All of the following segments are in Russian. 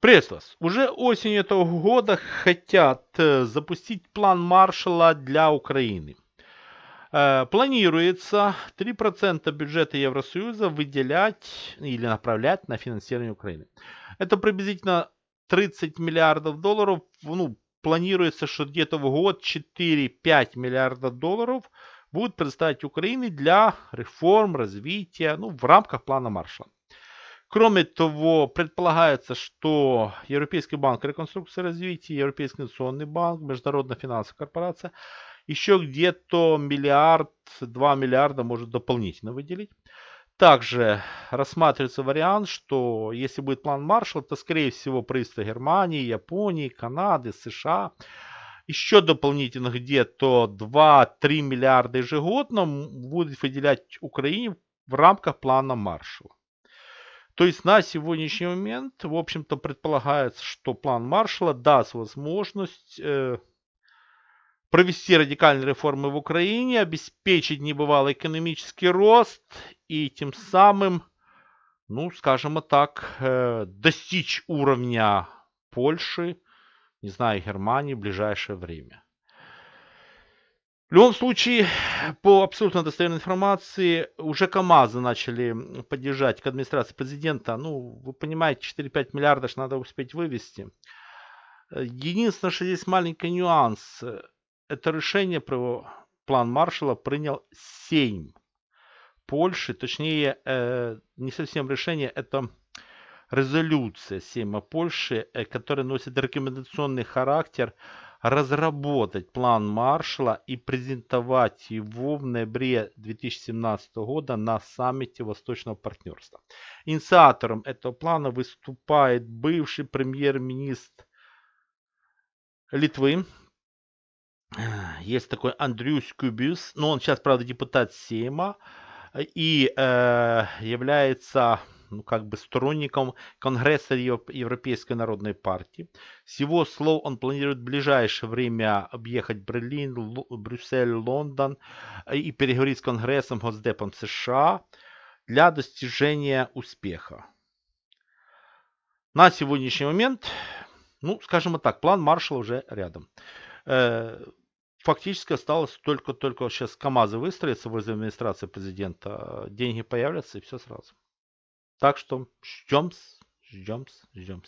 Преслас. Уже осенью этого года хотят э, запустить план маршала для Украины. Э, планируется 3% бюджета Евросоюза выделять или направлять на финансирование Украины. Это приблизительно 30 миллиардов долларов. Ну, планируется, что где-то в год 4-5 миллиардов долларов будут предоставить Украине для реформ, развития ну, в рамках плана маршала. Кроме того, предполагается, что Европейский банк реконструкции и развития, Европейский инвестиционный банк, Международная финансовая корпорация еще где-то миллиард, 2 миллиарда может дополнительно выделить. Также рассматривается вариант, что если будет план Маршалла, то скорее всего правительство Германии, Японии, Канады, США еще дополнительно где-то 2-3 миллиарда ежегодно будет выделять Украине в рамках плана Маршалла. То есть на сегодняшний момент, в общем-то, предполагается, что план Маршала даст возможность э, провести радикальные реформы в Украине, обеспечить небывалый экономический рост и тем самым, ну, скажем так, э, достичь уровня Польши, не знаю, Германии в ближайшее время. В любом случае, по абсолютно достоверной информации, уже КАМАЗы начали поддержать к администрации президента. Ну, вы понимаете, 4-5 миллиардов надо успеть вывести. Единственное, что здесь маленький нюанс. Это решение про план Маршала принял Сейм Польши. Точнее, э, не совсем решение, это резолюция Сейма Польши, э, которая носит рекомендационный характер – разработать план маршала и презентовать его в ноябре 2017 года на саммите Восточного партнерства. Инициатором этого плана выступает бывший премьер-министр Литвы. Есть такой Андрюс Кубис, но он сейчас, правда, депутат Сейма и э, является ну, как бы сторонником Конгресса Европейской Народной Партии. С его слов он планирует в ближайшее время объехать Берлин, Брюссель, Лондон э, и переговорить с Конгрессом, Госдепом США для достижения успеха. На сегодняшний момент, ну, скажем так, план Маршала уже рядом э, фактически осталось только-только сейчас КАМАЗы выстроиться возле администрации президента, э, деньги появятся и все сразу. Так что ждем, ждем, ждем.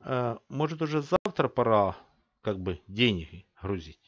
Э, может уже завтра пора как бы деньги грузить.